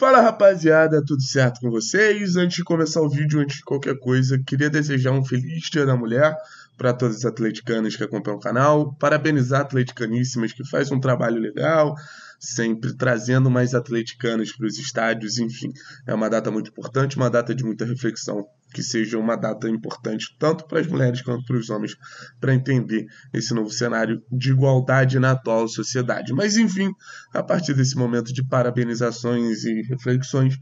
Fala rapaziada, tudo certo com vocês? Antes de começar o vídeo, antes de qualquer coisa, queria desejar um feliz Dia da Mulher para todas as atleticanas que acompanham o canal, parabenizar a Atleticaníssimas que faz um trabalho legal, sempre trazendo mais atleticanas para os estádios, enfim, é uma data muito importante, uma data de muita reflexão, que seja uma data importante tanto para as mulheres quanto para os homens, para entender esse novo cenário de igualdade na atual sociedade. Mas enfim, a partir desse momento de parabenizações e reflexões,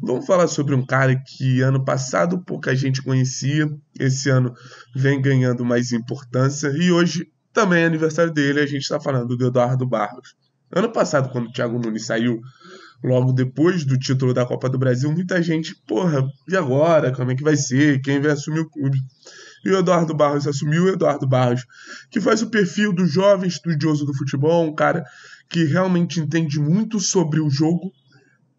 vamos falar sobre um cara que ano passado pouca gente conhecia, esse ano vem ganhando mais importância. E hoje também é aniversário dele, a gente está falando do Eduardo Barros. Ano passado, quando o Thiago Nunes saiu, logo depois do título da Copa do Brasil, muita gente, porra, e agora? Como é que vai ser? Quem vai assumir o clube? E o Eduardo Barros assumiu o Eduardo Barros, que faz o perfil do jovem estudioso do futebol, um cara que realmente entende muito sobre o jogo,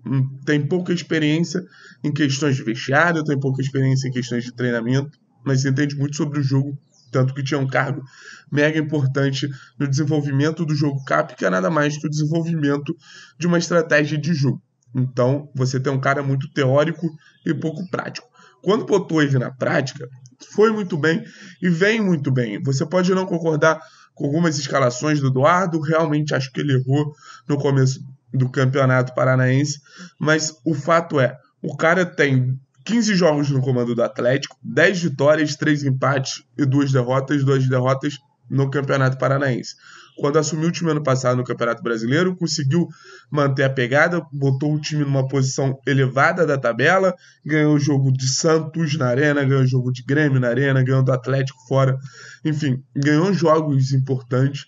hum, tem pouca experiência em questões de vestiário, tem pouca experiência em questões de treinamento, mas entende muito sobre o jogo tanto que tinha um cargo mega importante no desenvolvimento do jogo CAP, que é nada mais que o desenvolvimento de uma estratégia de jogo. Então, você tem um cara muito teórico e pouco prático. Quando botou ele na prática, foi muito bem e vem muito bem. Você pode não concordar com algumas escalações do Eduardo, realmente acho que ele errou no começo do Campeonato Paranaense, mas o fato é, o cara tem 15 jogos no comando do Atlético, 10 vitórias, 3 empates e 2 derrotas, 2 derrotas no Campeonato Paranaense. Quando assumiu o time ano passado no Campeonato Brasileiro, conseguiu manter a pegada, botou o time numa posição elevada da tabela, ganhou o jogo de Santos na Arena, ganhou o jogo de Grêmio na Arena, ganhou do Atlético fora, enfim, ganhou jogos importantes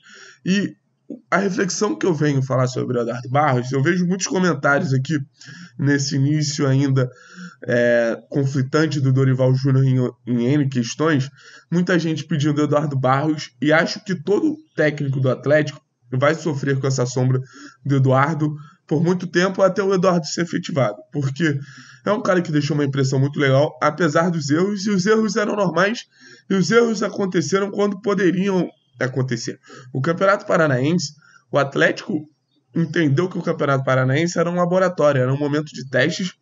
e a reflexão que eu venho falar sobre o Eduardo Barros, eu vejo muitos comentários aqui nesse início ainda é, conflitante do Dorival Júnior em, em N questões, muita gente pedindo o Eduardo Barros e acho que todo técnico do Atlético vai sofrer com essa sombra do Eduardo por muito tempo até o Eduardo ser efetivado, porque é um cara que deixou uma impressão muito legal, apesar dos erros, e os erros eram normais, e os erros aconteceram quando poderiam Tá acontecer. O Campeonato Paranaense, o Atlético entendeu que o Campeonato Paranaense era um laboratório, era um momento de testes.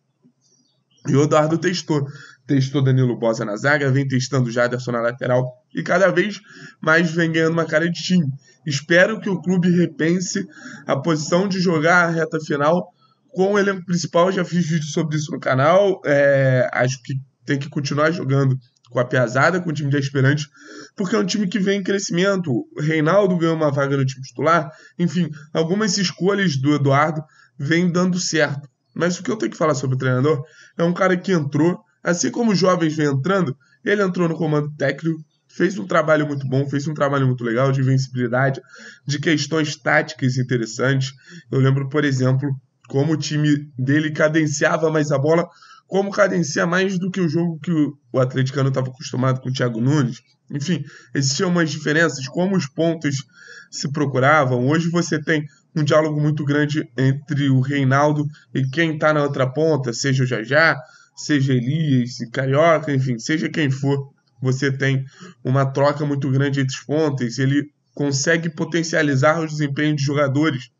E o Eduardo testou. Testou Danilo Bosa na zaga, vem testando Jaderson na lateral e cada vez mais vem ganhando uma cara de time. Espero que o clube repense a posição de jogar a reta final com o elenco principal. Já fiz vídeo sobre isso no canal. É, acho que tem que continuar jogando com a Piazada, com o time de aspirantes, porque é um time que vem em crescimento. O Reinaldo ganhou uma vaga no time titular, enfim, algumas escolhas do Eduardo vêm dando certo. Mas o que eu tenho que falar sobre o treinador é um cara que entrou, assim como os jovens vêm entrando, ele entrou no comando técnico, fez um trabalho muito bom, fez um trabalho muito legal de invencibilidade, de questões táticas interessantes. Eu lembro, por exemplo, como o time dele cadenciava mais a bola como cadencia mais do que o jogo que o atleticano estava acostumado com o Thiago Nunes. Enfim, existiam umas diferenças, como os pontos se procuravam. Hoje você tem um diálogo muito grande entre o Reinaldo e quem está na outra ponta, seja o Jajá, seja Elias, Carioca, enfim, seja quem for. Você tem uma troca muito grande entre os pontos. ele consegue potencializar o desempenho de jogadores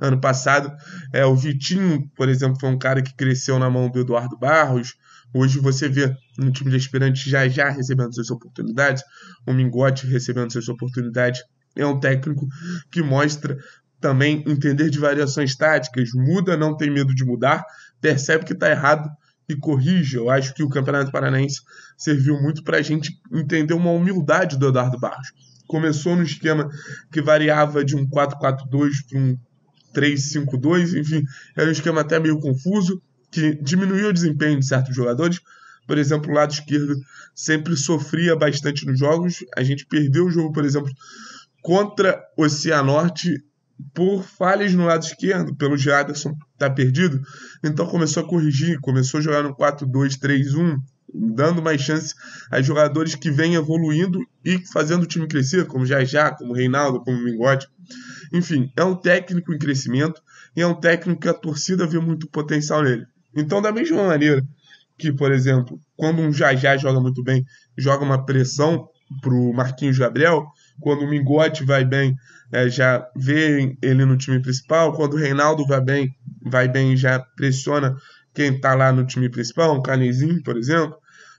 ano passado. É, o Vitinho, por exemplo, foi um cara que cresceu na mão do Eduardo Barros. Hoje você vê no time de aspirantes já já recebendo suas oportunidades, o Mingote recebendo suas oportunidades. É um técnico que mostra também entender de variações táticas, muda, não tem medo de mudar, percebe que está errado e corrige. Eu acho que o Campeonato Paranaense serviu muito para a gente entender uma humildade do Eduardo Barros. Começou no esquema que variava de um 4-4-2 para um 3-5-2, enfim, era um esquema até meio confuso, que diminuiu o desempenho de certos jogadores. Por exemplo, o lado esquerdo sempre sofria bastante nos jogos. A gente perdeu o jogo, por exemplo, contra o Cianorte por falhas no lado esquerdo, pelo Jaderson tá perdido. Então começou a corrigir, começou a jogar no 4-2-3-1, dando mais chance a jogadores que vêm evoluindo e fazendo o time crescer, como Já, como Reinaldo, como Mingote. Enfim, é um técnico em crescimento e é um técnico que a torcida vê muito potencial nele. Então, da mesma maneira que, por exemplo, quando um Jajá joga muito bem, joga uma pressão pro Marquinhos Gabriel, quando o Mingote vai bem, é, já vê ele no time principal, quando o Reinaldo vai bem, vai bem já pressiona quem está lá no time principal, um Canezinho, por exemplo.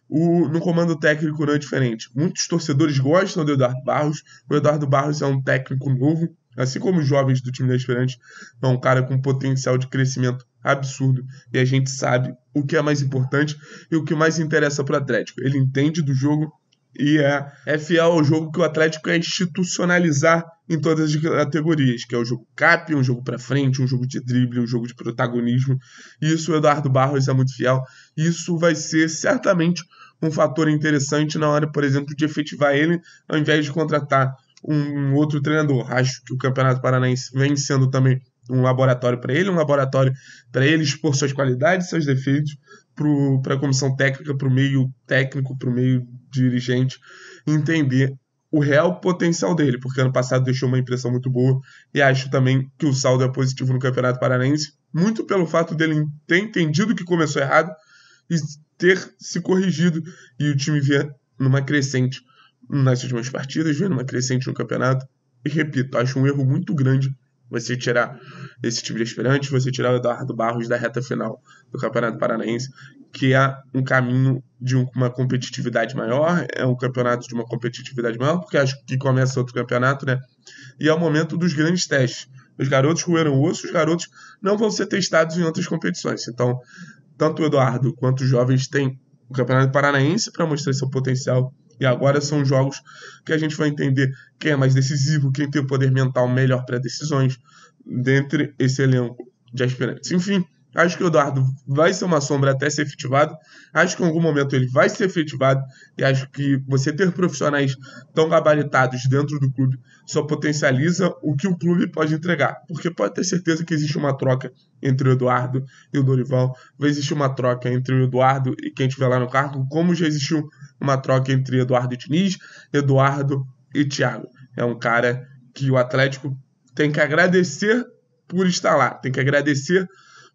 O, no comando técnico não é diferente. Muitos torcedores gostam do Eduardo Barros. O Eduardo Barros é um técnico novo, Assim como os jovens do time da Esperante, é um cara com potencial de crescimento absurdo e a gente sabe o que é mais importante e o que mais interessa para o Atlético. Ele entende do jogo e é, é fiel ao jogo que o Atlético quer é institucionalizar em todas as categorias, que é o jogo cap, um jogo para frente, um jogo de drible, um jogo de protagonismo. Isso o Eduardo Barros é muito fiel. Isso vai ser certamente um fator interessante na hora, por exemplo, de efetivar ele, ao invés de contratar um outro treinador. Acho que o Campeonato Paranaense vem sendo também um laboratório para ele, um laboratório para ele expor suas qualidades, seus defeitos para a comissão técnica, para o meio técnico, para o meio dirigente entender o real potencial dele, porque ano passado deixou uma impressão muito boa e acho também que o saldo é positivo no Campeonato Paranaense, muito pelo fato dele ter entendido que começou errado e ter se corrigido e o time via numa crescente nas últimas partidas, vendo uma crescente no campeonato. E repito, acho um erro muito grande você tirar esse time de aspirante, você tirar o Eduardo Barros da reta final do Campeonato Paranaense, que é um caminho de uma competitividade maior, é um campeonato de uma competitividade maior, porque acho que começa outro campeonato, né? E é o momento dos grandes testes. Os garotos roeram o osso, os garotos não vão ser testados em outras competições. Então, tanto o Eduardo quanto os jovens têm o Campeonato Paranaense para mostrar seu potencial e agora são jogos que a gente vai entender quem é mais decisivo, quem tem o poder mental melhor para decisões, dentre esse elenco de aspirantes. Enfim, acho que o Eduardo vai ser uma sombra até ser efetivado. Acho que em algum momento ele vai ser efetivado. E acho que você ter profissionais tão gabaritados dentro do clube só potencializa o que o clube pode entregar. Porque pode ter certeza que existe uma troca entre o Eduardo e o Dorival. Vai existir uma troca entre o Eduardo e quem estiver lá no cargo, como já existiu uma troca entre Eduardo e Diniz, Eduardo e Thiago. É um cara que o Atlético tem que agradecer por estar lá, tem que agradecer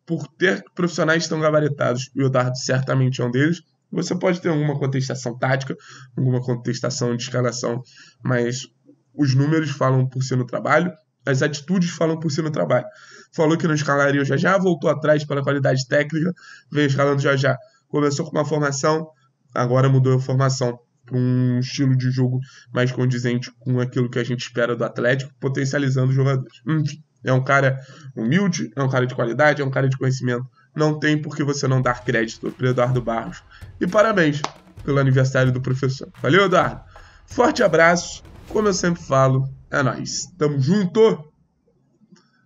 por ter profissionais tão gabaritados. E o Eduardo certamente é um deles. Você pode ter alguma contestação tática, alguma contestação de escalação, mas os números falam por si no trabalho, as atitudes falam por si no trabalho. Falou que não escalaria o já já, voltou atrás pela qualidade técnica, veio escalando já já. Começou com uma formação agora mudou a formação para um estilo de jogo mais condizente com aquilo que a gente espera do Atlético, potencializando os jogadores. Enfim, é um cara humilde, é um cara de qualidade, é um cara de conhecimento. Não tem por que você não dar crédito para Eduardo Barros. E parabéns pelo aniversário do professor. Valeu, Eduardo. Forte abraço. Como eu sempre falo, é nóis. Tamo junto!